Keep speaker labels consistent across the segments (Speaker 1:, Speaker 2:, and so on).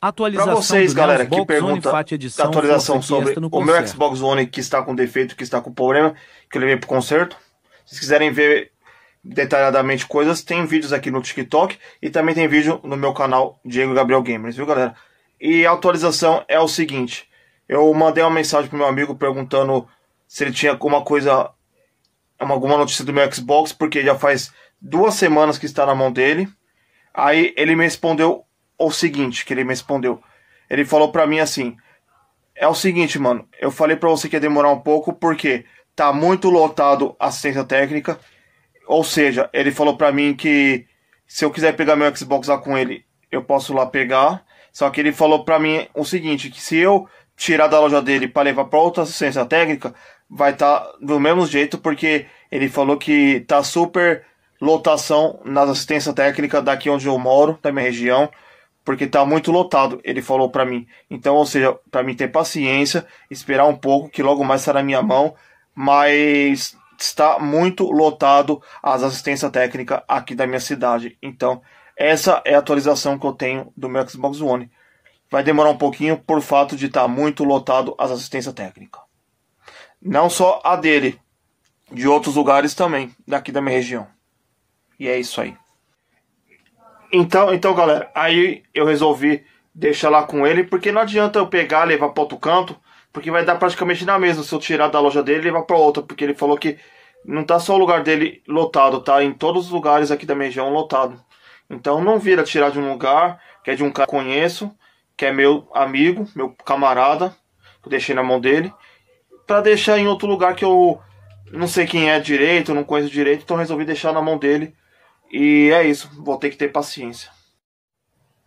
Speaker 1: Atualização pra vocês, galera, Xbox que pergunta One, edição, atualização sobre o meu Xbox One que está com defeito, que está com problema, que eu levei pro conserto. Se vocês quiserem ver detalhadamente coisas, tem vídeos aqui no TikTok e também tem vídeo no meu canal Diego Gabriel Gamers, viu, galera? E a atualização é o seguinte: eu mandei uma mensagem pro meu amigo perguntando se ele tinha alguma coisa, alguma notícia do meu Xbox, porque já faz duas semanas que está na mão dele. Aí ele me respondeu o seguinte que ele me respondeu. Ele falou para mim assim: "É o seguinte, mano, eu falei para você que ia demorar um pouco porque tá muito lotado assistência técnica. Ou seja, ele falou para mim que se eu quiser pegar meu Xbox lá com ele, eu posso lá pegar. Só que ele falou para mim o seguinte, que se eu tirar da loja dele para levar para outra assistência técnica, vai estar tá do mesmo jeito porque ele falou que tá super lotação nas assistência técnica daqui onde eu moro, da minha região porque está muito lotado, ele falou para mim. Então, ou seja, para mim ter paciência, esperar um pouco, que logo mais será minha mão, mas está muito lotado as assistência técnica aqui da minha cidade. Então, essa é a atualização que eu tenho do meu Xbox One. Vai demorar um pouquinho por fato de estar tá muito lotado as assistência técnica. Não só a dele, de outros lugares também, daqui da minha região. E é isso aí. Então, então, galera, aí eu resolvi deixar lá com ele, porque não adianta eu pegar, levar para outro canto, porque vai dar praticamente na mesma se eu tirar da loja dele e levar para outra, porque ele falou que não tá só o lugar dele lotado, tá em todos os lugares aqui da minha região lotado. Então não vira tirar de um lugar que é de um cara que eu conheço, que é meu amigo, meu camarada, que eu deixei na mão dele, para deixar em outro lugar que eu não sei quem é direito, não conheço direito, então resolvi deixar na mão dele e é isso, vou ter que ter paciência.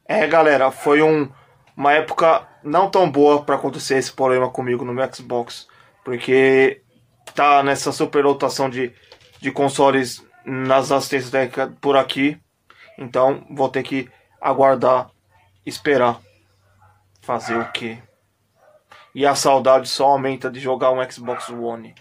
Speaker 1: É, galera, foi um, uma época não tão boa para acontecer esse problema comigo no meu Xbox, porque tá nessa superlotação de, de consoles nas assistências técnicas por aqui. Então, vou ter que aguardar, esperar. Fazer o quê? E a saudade só aumenta de jogar um Xbox One.